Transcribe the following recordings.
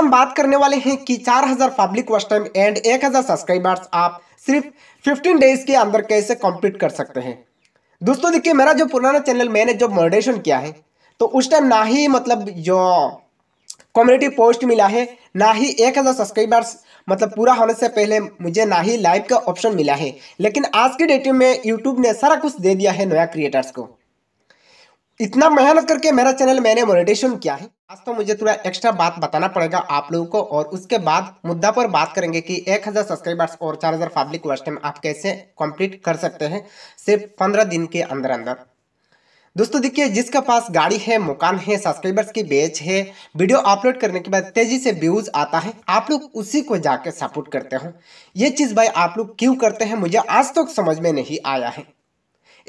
हम बात करने वाले हैं कि 4000 public watch time and 1000 subscribers आप सिर्फ 15 डेज के अंदर कैसे कंप्लीट कर सकते हैं दोस्तों देखिए मेरा जो पुराना चैनल मैंने जो मॉडरेशन किया है तो उस टाइम ना ही मतलब जो कम्युनिटी पोस्ट मिला है ना ही एक हज़ार सब्सक्राइबर्स मतलब पूरा होने से पहले मुझे ना ही लाइव का ऑप्शन मिला है लेकिन आज के डेट में यूट्यूब ने सारा कुछ दे दिया है नया क्रिएटर्स को इतना मेहनत करके मेरा चैनल मैंने मोनिटेशन किया है आज तो मुझे थोड़ा एक्स्ट्रा बात बताना पड़ेगा आप लोगों को और उसके बाद मुद्दा पर बात करेंगे कि 1000 सब्सक्राइबर्स और 4000 हज़ार पब्लिक वॉच आप कैसे कंप्लीट कर सकते हैं सिर्फ 15 दिन के अंदर अंदर दोस्तों देखिए जिसके पास गाड़ी है मकान है सब्सक्राइबर्स की बेच है वीडियो अपलोड करने के बाद तेजी से व्यूज आता है आप लोग उसी को जाके सपोर्ट करते हो ये चीज़ भाई आप लोग क्यों करते हैं मुझे आज तक तो समझ में नहीं आया है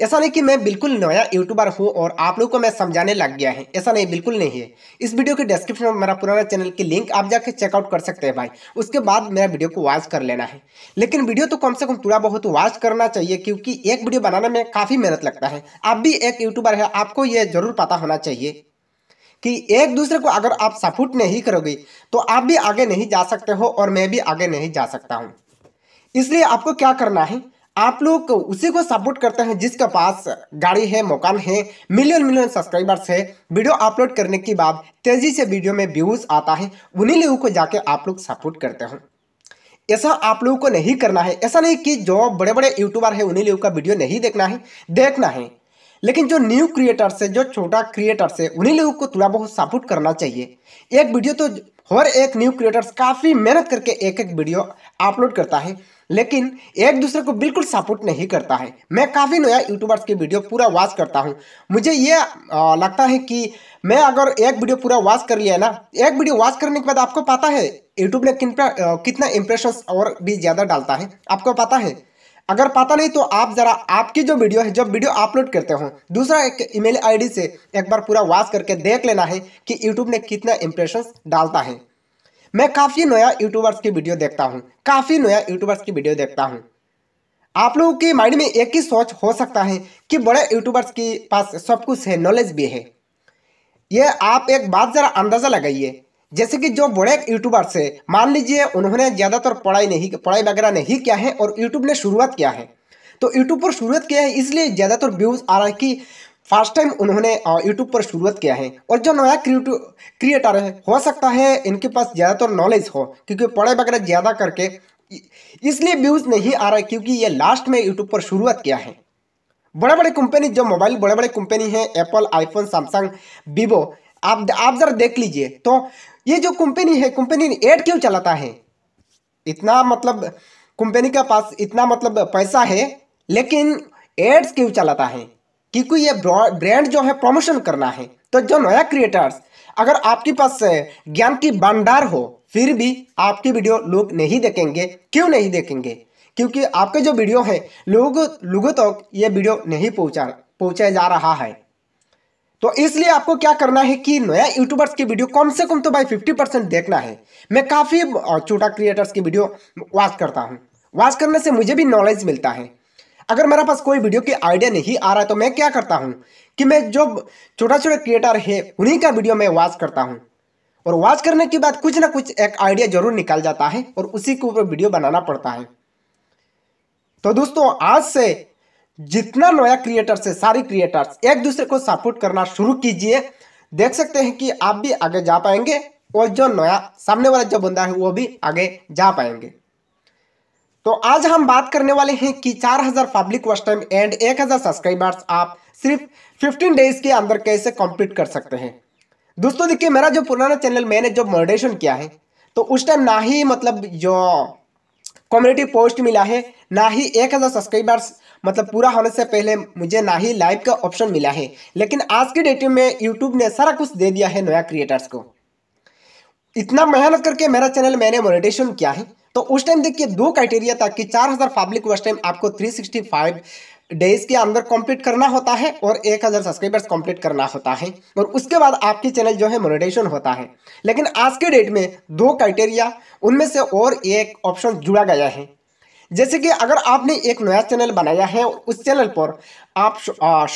ऐसा नहीं कि मैं बिल्कुल नया यूट्यूबर हूँ और आप लोग को मैं समझाने लग गया है ऐसा नहीं बिल्कुल नहीं है इस वीडियो के डिस्क्रिप्शन में मेरा पुराना चैनल की लिंक आप जाकर चेकआउट कर सकते हैं भाई उसके बाद मेरा वीडियो को वॉच कर लेना है लेकिन वीडियो तो कम से कम थोड़ा बहुत वॉच करना चाहिए क्योंकि एक वीडियो बनाने में काफ़ी मेहनत लगता है आप भी एक यूट्यूबर है आपको ये जरूर पता होना चाहिए कि एक दूसरे को अगर आप सपोर्ट नहीं करोगे तो आप भी आगे नहीं जा सकते हो और मैं भी आगे नहीं जा सकता हूँ इसलिए आपको क्या करना है आप लोग उसी को सपोर्ट करते हैं जिसके पास गाड़ी है मकान है मिलियन मिलियन सब्सक्राइबर्स है वीडियो अपलोड करने के बाद तेजी से वीडियो में व्यूज आता है उन्हीं लोगों को जाके आप लोग सपोर्ट करते हो ऐसा आप लोगों को नहीं करना है ऐसा नहीं कि जो बड़े बड़े यूट्यूबर है उन्हीं लोगों का वीडियो नहीं देखना है देखना है लेकिन जो न्यू क्रिएटर्स है जो छोटा क्रिएटर्स है उन्हीं लोगों को थोड़ा बहुत सपोर्ट करना चाहिए एक वीडियो तो हर एक न्यू क्रिएटर्स काफ़ी मेहनत करके एक एक वीडियो अपलोड करता है लेकिन एक दूसरे को बिल्कुल सपोर्ट नहीं करता है मैं काफ़ी नया यूट्यूबर्स की वीडियो पूरा वॉच करता हूँ मुझे ये लगता है कि मैं अगर एक वीडियो पूरा वॉच कर लिया ना एक वीडियो वॉच करने के बाद आपको पता है यूट्यूब ने किन कितना इंप्रेशन और भी ज़्यादा डालता है आपको पता है अगर पता नहीं तो आप ज़रा आपकी जो वीडियो है जब वीडियो अपलोड करते हो दूसरा एक ईमेल आईडी से एक बार पूरा वॉच करके देख लेना है कि यूट्यूब ने कितना इंप्रेशन डालता है मैं काफ़ी नया यूट्यूबर्स की वीडियो देखता हूँ काफ़ी नया यूट्यूबर्स की वीडियो देखता हूँ आप लोगों के माइंड में एक ही सोच हो सकता है कि बड़े यूट्यूबर्स के पास सब कुछ है नॉलेज भी है यह आप एक बात ज़रा अंदाज़ा लगाइए जैसे कि जो बड़े यूट्यूबर्स है मान लीजिए उन्होंने ज़्यादातर पढ़ाई नहीं पढ़ाई वगैरह नहीं किया है और यूट्यूब ने शुरुआत किया है तो यूट्यूब पर शुरुआत किया है इसलिए ज़्यादातर व्यूज़ आ रहा है कि फर्स्ट टाइम उन्होंने यूट्यूब पर शुरुआत किया है और जो नया क्रिएटर है हो सकता है इनके पास ज़्यादातर तो नॉलेज हो क्योंकि पढ़ाई वगैरह ज़्यादा करके इसलिए व्यूज़ नहीं आ रहा क्योंकि ये लास्ट में यूट्यूब पर शुरुआत किया है बड़े बड़े कंपनी जो मोबाइल बड़े बड़े कंपनी हैं एप्पल आईफोन सैमसंग वीवो आप आप ज़रा देख लीजिए तो ये जो कंपनी है कंपनी एड क्यों चलाता है इतना मतलब कंपनी के पास इतना मतलब पैसा है लेकिन एड्स क्यों चलाता है क्योंकि ये ब्रांड जो है प्रमोशन करना है तो जो नया क्रिएटर्स अगर आपके पास ज्ञान की भंडार हो फिर भी आपकी वीडियो लोग नहीं देखेंगे क्यों नहीं देखेंगे क्योंकि आपके जो वीडियो है लोगों लोगों तक तो ये वीडियो नहीं पहुँचा पहुंचा जा रहा है तो इसलिए आपको क्या करना है कि नया यूट्यूबर्स की वीडियो कम से कम तो भाई फिफ्टी परसेंट देखना है मैं काफ़ी छोटा क्रिएटर्स की वीडियो वॉच करता हूँ वॉच करने से मुझे भी नॉलेज मिलता है अगर मेरे पास कोई वीडियो की आइडिया नहीं आ रहा है तो मैं क्या करता हूँ कि मैं जो छोटा छोटा क्रिएटर है उन्हीं का वीडियो मैं वॉच करता हूँ और वॉच करने के बाद कुछ ना कुछ एक आइडिया जरूर निकाल जाता है और उसी के ऊपर वीडियो बनाना पड़ता है तो दोस्तों आज से जितना नया क्रिएटर्स है सारी क्रिएटर्स एक दूसरे को सपोर्ट करना शुरू कीजिए देख सकते हैं कि आप भी आगे जा पाएंगे और जो नया सामने वाला जो बंदा है वो भी आगे जा पाएंगे तो आज हम बात करने वाले हैं कि 4000 public watch time and 1000 subscribers आप सिर्फ 15 डेज के अंदर कैसे कंप्लीट कर सकते हैं दोस्तों देखिए मेरा जो पुराना चैनल मैंने जो मॉडरेशन किया है तो उस टाइम ना ही मतलब जो कम्युनिटी पोस्ट मिला है ना ही एक हज़ार सब्सक्राइबर्स मतलब पूरा होने से पहले मुझे ना ही लाइव का ऑप्शन मिला है लेकिन आज के डेट में यूट्यूब ने सारा कुछ दे दिया है नया क्रिएटर्स को इतना मेहनत करके मेरा चैनल मैंने मोनिटेशन किया है तो उस टाइम देखिए दो क्राइटेरिया था कि चार हज़ार पब्लिक उस टाइम आपको थ्री सिक्सटी फाइव डेज के अंदर कंप्लीट करना होता है और 1000 सब्सक्राइबर्स कंप्लीट करना होता है और उसके बाद आपके चैनल जो है मोनेटाइजेशन होता है लेकिन आज के डेट में दो क्राइटेरिया उनमें से और एक ऑप्शन जुड़ा गया है जैसे कि अगर आपने एक नया चैनल बनाया है और उस चैनल पर आप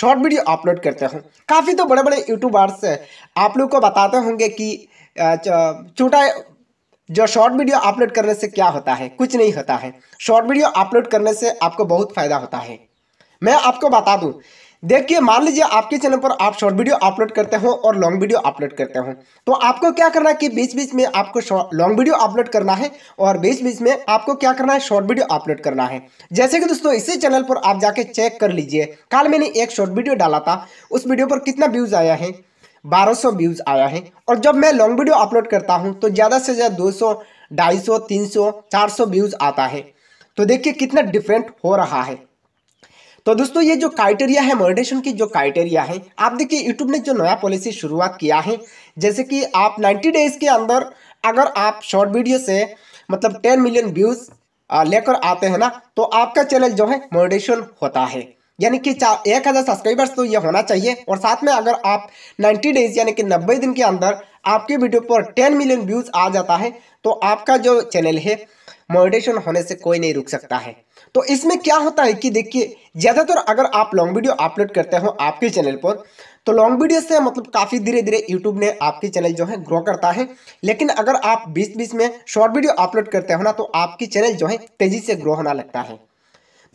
शॉर्ट वीडियो अपलोड करते हो काफ़ी तो बड़े बड़े यूट्यूबर्स आप लोग को बताते होंगे कि छोटा जो शॉर्ट वीडियो अपलोड करने से क्या होता है कुछ नहीं होता है शॉर्ट वीडियो अपलोड करने से आपको बहुत फ़ायदा होता है मैं आपको बता दूं देखिए मान लीजिए आपके चैनल पर आप शॉर्ट वीडियो अपलोड करते हो और लॉन्ग वीडियो अपलोड करते हो तो आपको क्या करना है कि बीच बीच में आपको लॉन्ग वीडियो अपलोड करना है और बीच बीच में आपको क्या करना है शॉर्ट वीडियो अपलोड करना है जैसे कि दोस्तों इसी चैनल पर आप जाके चेक कर लीजिए कल मैंने एक शॉर्ट वीडियो डाला था उस वीडियो पर कितना व्यूज़ आया है 1200 व्यूज़ आया है और जब मैं लॉन्ग वीडियो अपलोड करता हूँ तो ज़्यादा से ज़्यादा 200, सौ चार सौ व्यूज़ आता है तो देखिए कितना डिफरेंट हो रहा है तो दोस्तों ये जो क्राइटेरिया है मोडिटेशन की जो क्राइटेरिया है आप देखिए यूट्यूब ने जो नया पॉलिसी शुरुआत किया है जैसे कि आप 90 डेज़ के अंदर अगर आप शॉर्ट वीडियो से मतलब 10 मिलियन व्यूज़ लेकर आते हैं ना तो आपका चैनल जो है मोडिटेशन होता है यानी कि एक हज़ार सब्सक्राइबर्स तो ये होना चाहिए और साथ में अगर आप 90 डेज यानी कि 90 दिन के अंदर आपके वीडियो पर 10 मिलियन व्यूज़ आ जाता है तो आपका जो चैनल है मोडिटेशन होने से कोई नहीं रुक सकता है तो इसमें क्या होता है कि देखिए ज़्यादातर अगर आप लॉन्ग वीडियो अपलोड करते हो आपके चैनल पर तो लॉन्ग वीडियो से मतलब काफ़ी धीरे धीरे यूट्यूब ने आपके चैनल जो है ग्रो करता है लेकिन अगर आप बीच बीच में शॉर्ट वीडियो अपलोड करते हो ना तो आपकी चैनल जो है तेज़ी से ग्रो होना लगता है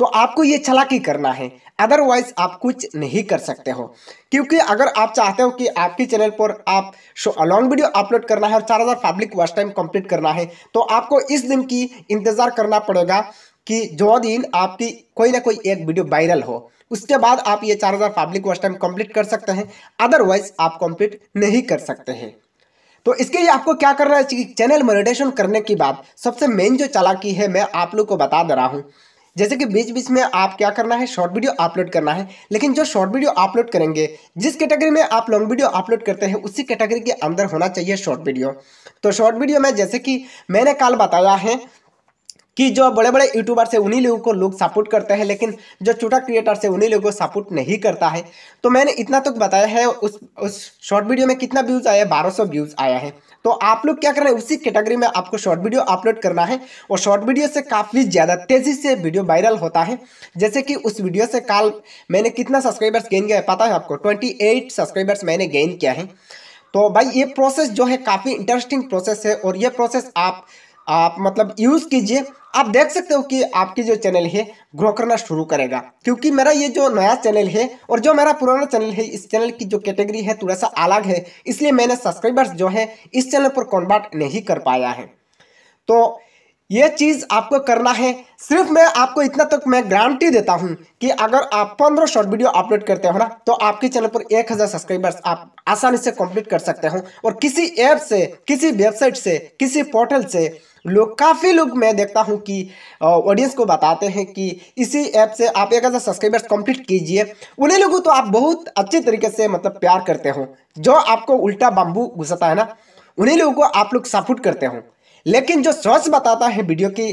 तो आपको ये चलाकी करना है अदरवाइज आप कुछ नहीं कर सकते हो क्योंकि अगर आप चाहते हो कि आपके चैनल पर आप शो अलॉन्ग वीडियो अपलोड करना है और चार हज़ार पब्लिक वॉच टाइम कंप्लीट करना है तो आपको इस दिन की इंतज़ार करना पड़ेगा कि जो दिन आपकी कोई ना कोई एक वीडियो वायरल हो उसके बाद आप ये चार हज़ार पब्लिक वॉच टाइम कंप्लीट कर सकते हैं अदरवाइज आप कंप्लीट नहीं कर सकते हैं तो इसके लिए आपको क्या करना है चैनल मोनिटेशन करने के बाद सबसे मेन जो चालाकी है मैं आप लोग को बता दे रहा हूँ जैसे कि बीच बीच में आप क्या करना है शॉर्ट वीडियो अपलोड करना है लेकिन जो शॉर्ट वीडियो अपलोड करेंगे जिस कैटेगरी में आप लॉन्ग वीडियो अपलोड करते हैं उसी कैटेगरी के अंदर होना चाहिए शॉर्ट वीडियो तो शॉर्ट वीडियो में जैसे कि मैंने कल बताया है कि जो बड़े बड़े यूट्यूबर्स है उन्हीं लोगों को लोग सपोर्ट करते हैं लेकिन जो छोटा क्रिएटर्स है उन्हीं लोगों को सपोर्ट नहीं करता है तो मैंने इतना तक तो बताया है उस उस शॉर्ट वीडियो में कितना व्यूज़ आया है बारह व्यूज़ आया है तो आप लोग क्या करें उसी कैटेगरी में आपको शॉर्ट वीडियो अपलोड करना है और शॉर्ट वीडियो से काफ़ी ज़्यादा तेज़ी से वीडियो वायरल होता है जैसे कि उस वीडियो से कल मैंने कितना सब्सक्राइबर्स गेन किया है पता है आपको ट्वेंटी एट सब्सक्राइबर्स मैंने गेन किया है तो भाई ये प्रोसेस जो है काफ़ी इंटरेस्टिंग प्रोसेस है और ये प्रोसेस आप आप मतलब यूज़ कीजिए आप देख सकते हो कि आपकी जो चैनल है ग्रो करना शुरू करेगा क्योंकि मेरा ये जो नया चैनल है और जो मेरा पुराना चैनल है इस चैनल की जो कैटेगरी है थोड़ा सा अलग है इसलिए मैंने सब्सक्राइबर्स जो है इस चैनल पर कॉन्वर्ट नहीं कर पाया है तो ये चीज़ आपको करना है सिर्फ मैं आपको इतना तक मैं गारंटी देता हूँ कि अगर आप पंद्रह शॉर्ट वीडियो अपलोड करते हो ना तो आपके चैनल पर एक हज़ार सब्सक्राइबर्स आप आसानी से कंप्लीट कर सकते हो और किसी ऐप से किसी वेबसाइट से किसी पोर्टल से लोग काफ़ी लोग मैं देखता हूँ कि ऑडियंस को बताते हैं कि इसी ऐप से आप एक हज़ार सब्सक्राइबर्स कंप्लीट कीजिए उन्हें लोगों तो आप बहुत अच्छे तरीके से मतलब प्यार करते हो जो आपको उल्टा बाम्बू घुसता है ना उन्हीं लोगों को आप लोग सपोर्ट करते हो लेकिन जो सच बताता है वीडियो के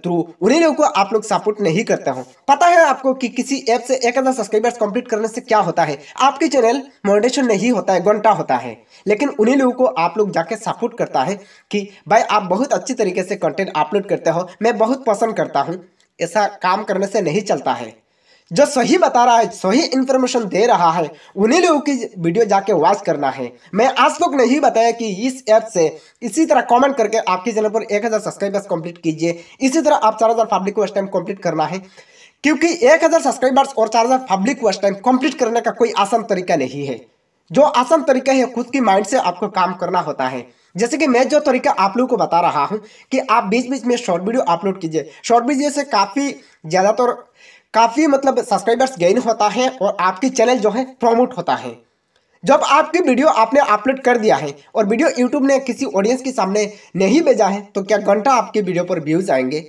थ्रू उन्हीं लोगों को आप लोग सपोर्ट नहीं करता हो पता है आपको कि किसी ऐप से एक हज़ार सब्सक्राइबर्स कंप्लीट करने से क्या होता है आपके चैनल मोनेटेशन नहीं होता है घंटा होता है लेकिन उन्हीं लोगों को आप लोग जाके सपोर्ट करता है कि भाई आप बहुत अच्छी तरीके से कंटेंट अपलोड करते हो मैं बहुत पसंद करता हूँ ऐसा काम करने से नहीं चलता है जो सही बता रहा है सही इन्फॉर्मेशन दे रहा है उन्हीं लोगों की वीडियो जाके वॉच करना है मैं आज तक नहीं बताया कि इस ऐप से इसी तरह कमेंट करके आपके चैनल पर 1000 सब्सक्राइबर्स कंप्लीट कीजिए इसी तरह आप 4000 पब्लिक को टाइम कंप्लीट करना है क्योंकि 1000 सब्सक्राइबर्स और 4000 पब्लिक को टाइम कंप्लीट करने का कोई आसान तरीका नहीं है जो आसान तरीका है खुद की माइंड से आपको काम करना होता है जैसे कि मैं जो तरीका आप लोगों को बता रहा हूँ कि आप बीच बीच में शॉर्ट वीडियो अपलोड कीजिए शॉर्ट वीडियो से काफ़ी ज़्यादातर काफ़ी मतलब सब्सक्राइबर्स गेन होता है और आपकी चैनल जो है प्रमोट होता है जब आपकी वीडियो आपने अपलोड कर दिया है और वीडियो यूट्यूब ने किसी ऑडियंस के सामने नहीं भेजा है तो क्या घंटा आपकी वीडियो पर व्यूज़ आएंगे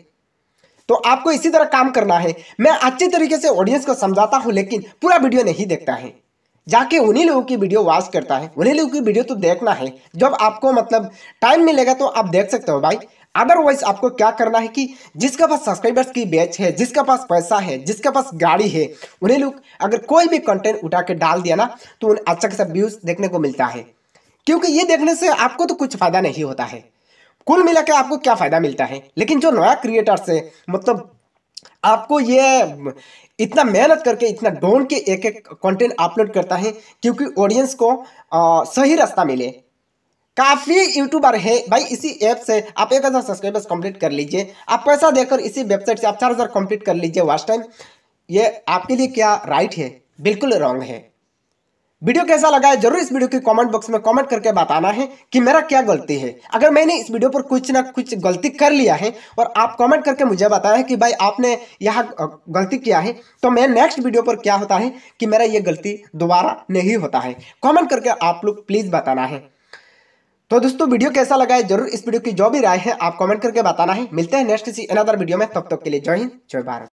तो आपको इसी तरह काम करना है मैं अच्छे तरीके से ऑडियंस को समझाता हूँ लेकिन पूरा वीडियो नहीं देखता है जाके उन्हीं लोगों की वीडियो वॉच करता है उन्हीं लोगों की वीडियो तो देखना है जब आपको मतलब टाइम मिलेगा तो आप देख सकते हो भाई अदरवाइज आपको क्या करना है कि जिसके पास सब्सक्राइबर्स की बैच है जिसके पास पैसा है जिसके पास गाड़ी है उन्हें लोग अगर कोई भी कंटेंट उठा के डाल दिया ना तो उन्हें अच्छा खासा व्यूज देखने को मिलता है क्योंकि ये देखने से आपको तो कुछ फायदा नहीं होता है कुल मिला के आपको क्या फायदा मिलता है लेकिन जो नया क्रिएटर्स है मतलब आपको ये इतना मेहनत करके इतना ढूंढ के एक एक कंटेंट अपलोड करता है क्योंकि ऑडियंस को आ, सही रास्ता मिले काफ़ी यूट्यूबर है भाई इसी ऐप से आप एक हज़ार सब्सक्राइबर्स कंप्लीट कर लीजिए आप पैसा देकर इसी वेबसाइट से आप चार हज़ार कंप्लीट कर लीजिए वास्ट टाइम ये आपके लिए क्या राइट है बिल्कुल रॉन्ग है वीडियो कैसा लगा है जरूर इस वीडियो के कमेंट बॉक्स में कमेंट करके बताना है कि मेरा क्या गलती है अगर मैंने इस वीडियो पर कुछ ना कुछ गलती कर लिया है और आप कमेंट करके मुझे बताया है कि भाई आपने यह गलती किया है तो मैं नेक्स्ट वीडियो पर क्या होता है कि मेरा ये गलती दोबारा नहीं होता है कमेंट करके आप लोग प्लीज़ बताना है तो दोस्तों वीडियो कैसा लगा है जरूर इस वीडियो की जो भी राय है आप कमेंट करके बताना है मिलते हैं नेक्स्ट किसी अनदर वीडियो में तब तक के लिए जय हिंद जय भारत